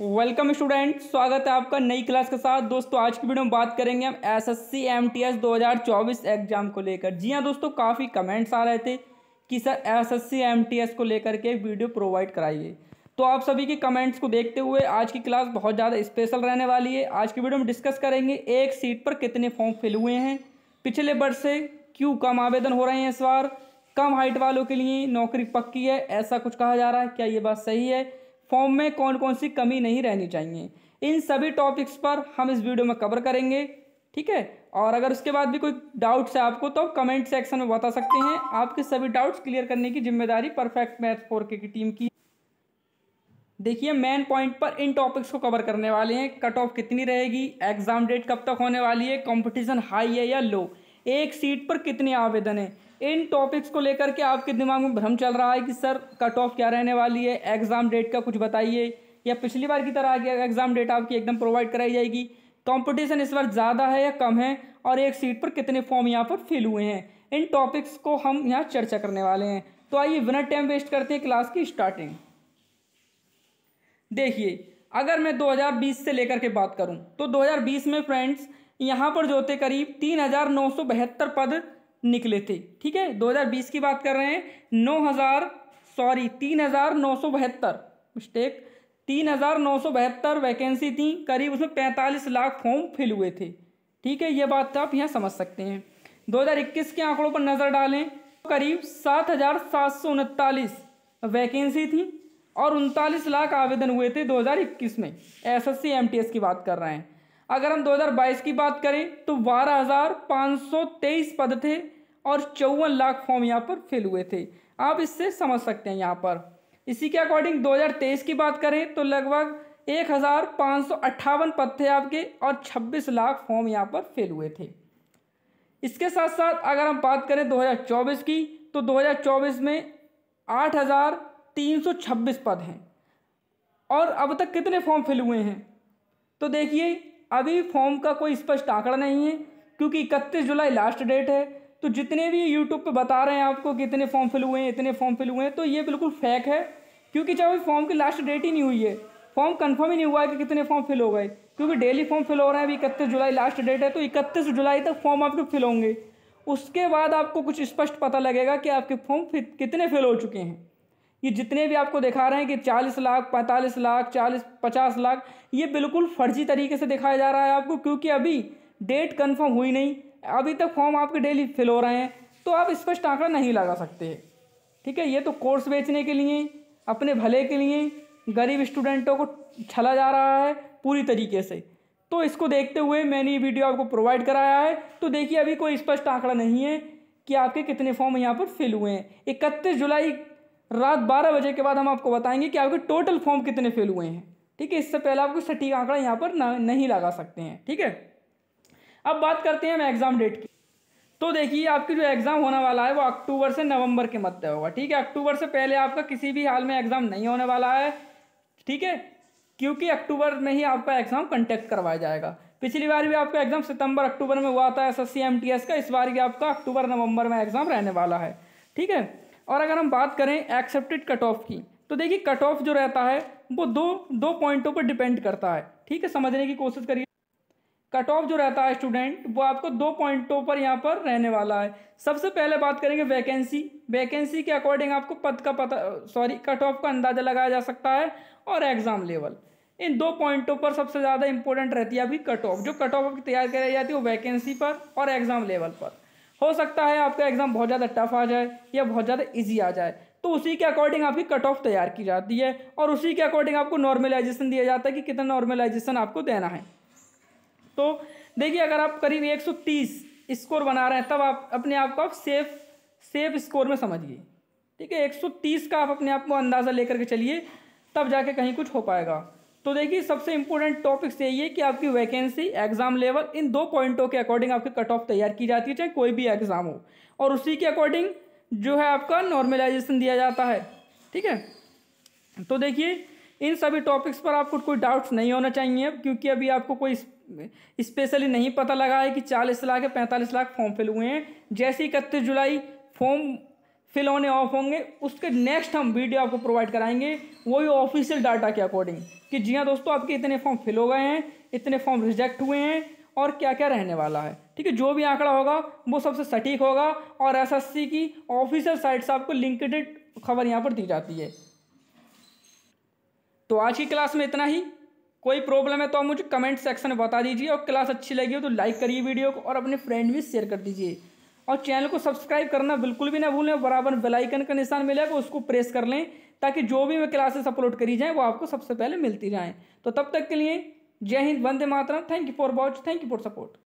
welcome student स्वागत है आपका नई क्लास के साथ दोस्तों आज की वीडियो में बात करेंगे हम S S C M T S दो हज़ार चौबीस एग्जाम को लेकर जी हाँ दोस्तों काफ़ी कमेंट्स आ रहे थे कि sir S S C M T S को लेकर के वीडियो प्रोवाइड कराइए तो आप सभी के कमेंट्स को देखते हुए आज की क्लास बहुत ज़्यादा स्पेशल रहने वाली है आज की वीडियो में डिस्कस करेंगे एक सीट पर कितने फॉर्म फिल हुए हैं पिछले वर्ष से क्यों कम आवेदन हो रहे हैं इस बार कम हाइट वालों के लिए नौकरी पक्की है ऐसा कुछ कहा जा रहा है क्या ये बात सही है फॉर्म में कौन कौन सी कमी नहीं रहनी चाहिए इन सभी टॉपिक्स पर हम इस वीडियो में कवर करेंगे ठीक है और अगर उसके बाद भी कोई डाउट्स है आपको तो आप कमेंट सेक्शन में बता सकते हैं आपके सभी डाउट्स क्लियर करने की जिम्मेदारी परफेक्ट मैथ फोर के की टीम की देखिए मेन पॉइंट पर इन टॉपिक्स को कवर करने वाले हैं कट ऑफ कितनी रहेगी एग्जाम डेट कब तक होने वाली है कंपटीशन हाई है या लो एक सीट पर कितने आवेदन हैं इन टॉपिक्स को लेकर के आपके दिमाग में भ्रम चल रहा है कि सर कट ऑफ क्या रहने वाली है एग्ज़ाम डेट का कुछ बताइए या पिछली बार की तरह आगे एग्ज़ाम डेट आपकी एकदम प्रोवाइड कराई जाएगी कंपटीशन इस बार ज़्यादा है या कम है और एक सीट पर कितने फॉर्म यहाँ पर फिल हुए हैं इन टॉपिक्स को हम यहाँ चर्चा करने वाले हैं तो आइए बिना टाइम वेस्ट करते हैं क्लास की स्टार्टिंग देखिए अगर मैं 2020 से लेकर के बात करूं तो 2020 में फ्रेंड्स यहाँ पर जो थे करीब तीन हज़ार नौ सौ बहत्तर पद निकले थे ठीक है 2020 की बात कर रहे हैं नौ हज़ार सॉरी तीन हज़ार नौ सौ बहत्तर मिस्टेक तीन हज़ार नौ सौ बहत्तर वैकेंसी थी करीब उसमें पैंतालीस लाख फॉर्म फिल हुए थे ठीक है ये बात आप यहाँ समझ सकते हैं 2021 के आंकड़ों पर नज़र डालें तो करीब सात हज़ार सात सौ उनतालीस वैकेंसी थी और उनतालीस लाख आवेदन हुए थे 2021 में एसएससी एमटीएस की बात कर रहे हैं अगर हम 2022 की बात करें तो 12,523 पद थे और चौवन लाख फॉर्म यहाँ पर फिल हुए थे आप इससे समझ सकते हैं यहाँ पर इसी के अकॉर्डिंग 2023 की बात करें तो लगभग एक हज़ार पाँच सौ अट्ठावन पद थे आपके और 26 लाख फॉर्म यहाँ पर फिल हुए थे इसके साथ साथ अगर हम बात करें 2024 की तो 2024 में आठ हज़ार तीन सौ छब्बीस पद हैं और अब तक कितने फॉर्म फिल हुए हैं तो देखिए अभी फॉर्म का कोई स्पष्ट आंकड़ा नहीं है क्योंकि इकतीस जुलाई लास्ट डेट है तो जितने भी यूट्यूब पे बता रहे हैं आपको कि इतने फॉर्म फिल हुए हैं इतने फॉर्म फिल हुए हैं तो ये बिल्कुल फेक है क्योंकि चाहे फॉर्म की लास्ट डेट ही नहीं हुई है फॉर्म कन्फर्म ही नहीं हुआ है कि कितने फॉर्म फिल हो गए क्योंकि डेली फॉर्म फिल हो रहे हैं अभी इकतीस जुलाई लास्ट डेट है तो इकतीस जुलाई तक फॉर्म आपके फिल होंगे उसके बाद आपको कुछ स्पष्ट पता लगेगा कि आपके फॉर्म कितने फिल हो चुके हैं ये जितने भी आपको दिखा रहे हैं कि चालीस लाख पैंतालीस लाख चालीस पचास लाख ये बिल्कुल फर्जी तरीके से दिखाया जा रहा है आपको क्योंकि अभी डेट कंफर्म हुई नहीं अभी तक फॉर्म आपके डेली फिल हो रहे हैं तो आप स्पष्ट आंकड़ा नहीं लगा सकते ठीक है ये तो कोर्स बेचने के लिए अपने भले के लिए गरीब स्टूडेंटों को छला जा रहा है पूरी तरीके से तो इसको देखते हुए मैंने ये वीडियो आपको प्रोवाइड कराया है तो देखिए अभी कोई स्पष्ट आंकड़ा नहीं है कि आपके कितने फॉर्म यहाँ पर फिल हुए हैं इकतीस जुलाई रात बारह बजे के बाद हम आपको बताएंगे कि आपके टोटल फॉर्म कितने फिल हुए हैं ठीक है इससे पहले आपको सटीक आंकड़ा यहाँ पर नहीं लगा सकते हैं ठीक है अब बात करते हैं हम एग्ज़ाम डेट की तो देखिए आपकी जो एग्ज़ाम होने वाला है वो अक्टूबर से नवंबर के मध्य होगा ठीक है अक्टूबर से पहले आपका किसी भी हाल में एग्ज़ाम नहीं होने वाला है ठीक है क्योंकि अक्टूबर में ही आपका एग्ज़ाम कंटेक्ट करवाया जाएगा पिछली बार भी आपका एग्ज़ाम सितंबर अक्टूबर में हुआ था एस एस का इस बार भी आपका अक्टूबर नवंबर में एग्ज़ाम रहने वाला है ठीक है और अगर हम बात करें एक्सेप्टेड कट ऑफ की तो देखिए कट ऑफ जो रहता है वो दो दो पॉइंटों पर डिपेंड करता है ठीक है समझने की कोशिश करिए कट ऑफ जो रहता है स्टूडेंट वो आपको दो पॉइंटों पर यहाँ पर रहने वाला है सबसे पहले बात करेंगे वैकेंसी वैकेंसी के अकॉर्डिंग आपको पद का पता सॉरी कट ऑफ का अंदाज़ा लगाया जा सकता है और एग्ज़ाम लेवल इन दो पॉइंटों पर सबसे ज़्यादा इंपॉर्टेंट रहती है अभी कट ऑफ जो कट ऑफ आपकी तैयार कराई जाती है वो वैकेंसी पर और एग्ज़ाम लेवल पर हो सकता है आपका एग्ज़ाम बहुत ज़्यादा टफ आ जाए या बहुत ज़्यादा ईजी आ जाए तो उसी के अकॉर्डिंग आपकी कट ऑफ तैयार की जाती है और उसी के अकॉर्डिंग आपको नॉर्मलाइजेशन दिया जाता है कि कितना नॉर्मलाइजेशन आपको देना है तो देखिए अगर आप करीब 130 स्कोर बना रहे हैं तब आप अपने आप को आप सेफ सेफ स्कोर में समझिए ठीक है 130 का आप अपने आप को अंदाज़ा लेकर के चलिए तब जाके कहीं कुछ हो पाएगा तो देखिए सबसे इंपॉर्टेंट टॉपिक्स यही है कि आपकी वैकेंसी एग्जाम लेवल इन दो पॉइंटों के अकॉर्डिंग आपकी कट ऑफ तैयार की जाती है चाहे कोई भी एग्जाम हो और उसी के अकॉर्डिंग जो है आपका नॉर्मलाइजेशन दिया जाता है ठीक है तो देखिए इन सभी टॉपिक्स पर आपको कोई डाउट्स नहीं होना चाहिए क्योंकि अभी आपको कोई स्पेशली नहीं पता लगा है कि चालीस लाख या पैंतालीस लाख फॉर्म फिल हुए हैं जैसे इकतीस जुलाई फॉर्म फिल होने ऑफ होंगे उसके नेक्स्ट हम वीडियो आपको प्रोवाइड कराएंगे वही ऑफिशियल डाटा के अकॉर्डिंग कि जी हाँ दोस्तों आपके इतने फॉर्म फिल हो गए हैं इतने फॉर्म रिजेक्ट हुए हैं और क्या क्या रहने वाला है ठीक है जो भी आंकड़ा होगा वो सबसे सटीक होगा और एसएससी की ऑफिशियल साइट से आपको लिंकडेड खबर यहाँ पर दी जाती है तो आज की क्लास में इतना ही कोई प्रॉब्लम है तो आप मुझे कमेंट सेक्शन में बता दीजिए और क्लास अच्छी लगी हो तो लाइक करिए वीडियो को और अपने फ्रेंड भी शेयर कर दीजिए और चैनल को सब्सक्राइब करना बिल्कुल भी ना भूलें बराबर बेलाइकन का निशान मिलेगा तो उसको प्रेस कर लें ताकि जो भी मैं क्लासेस अपलोड करी जाएँ वो आपको सबसे पहले मिलती जाएँ तो तब तक के लिए जय हिंद वंदे मातरम thank you for watch thank you for support